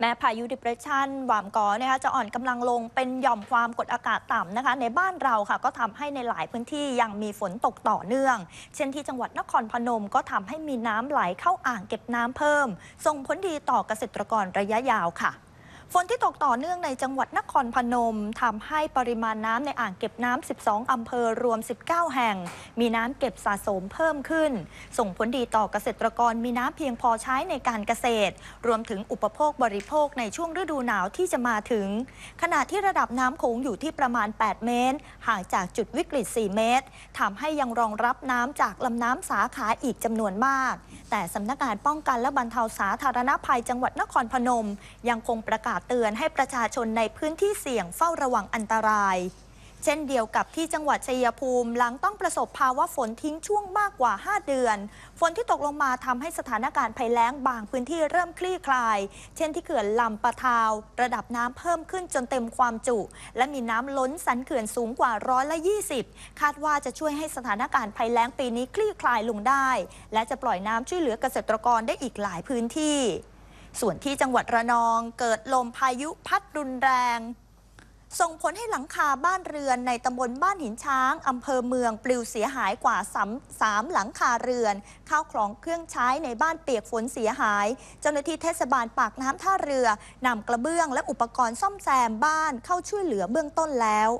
แม้พายุดิเพรสชันหวามกอนะคะจะอ่อนกำลังลงเป็นหย่อมความกดอากาศต่ำนะคะ ในบ้านเราค่ะก็ทำให้ในหลายพื้นที่ยังมีฝนตกต่อเนื่อง เช่นที่จังหวัดนครพนมก็ทำให้มีน้ำไหลเข้าอ่างเก็บน้ำเพิ่มส่งผลดีต่อเกษตรกรระยะยาวค่ะฝนที่ตกต่อเนื่องในจังหวัดนครพนมทำให้ปริมาณน้ำในอ่างเก็บน้ำ12อำเภอรวม 19 แห่ง มีน้ำเก็บสะสมเพิ่มขึ้น ส่งผลดีต่อเกษตรกรมีน้ำเพียงพอใช้ในการเกษตร รวมถึงอุปโภคบริโภคในช่วงฤดูหนาวที่จะมาถึง ขณะที่ระดับน้ำโขงอยู่ที่ประมาณ 8 เมตร ห่างจากจุดวิกฤต 4 เมตรทำให้ยังรองรับน้ำจากลำน้ำสาขาอีกจำนวนมาก แต่สำนักงานป้องกันและบรรเทาสาธารณภัยจังหวัดนครพนม ยังคงประกาศเตือนให้ประชาชนในพื้นที่เสี่ยงเฝ้าระวังอันตราย เช่นเดียวกับที่จังหวัดชัยภูมิ หลังต้องประสบภาวะฝนทิ้งช่วงมากกว่า 5 เดือน ฝนที่ตกลงมาทำให้สถานการณ์ภัยแล้งบางพื้นที่เริ่มคลี่คลาย เช่นที่เขื่อนลำปะทาวระดับน้ำเพิ่มขึ้นจนเต็มความจุ และมีน้ำล้นสันเขื่อนสูงกว่าร้อยละ20 คาดว่าจะช่วยให้สถานการณ์ภัยแล้งปีนี้คลี่คลายลงได้ และจะปล่อยน้ำช่วยเหลือเกษตรกรได้อีกหลายพื้นที่ส่วนที่จังหวัดระนองเกิดลมพายุพัดรุนแรงส่งผลให้หลังคาบ้านเรือนในตำบลบ้านหินช้างอำเภอเมืองปลิวเสียหายกว่าสาสามหลังคาเรือนข้าวของเครื่องใช้ในบ้านเปียกฝนเสียหายเจ้าหน้าที่เทศบาลปากน้ำท่าเรือนำกระเบื้องและอุปกรณ์ซ่อมแซมบ้านเข้าช่วยเหลือเบื้องต้นแล้ว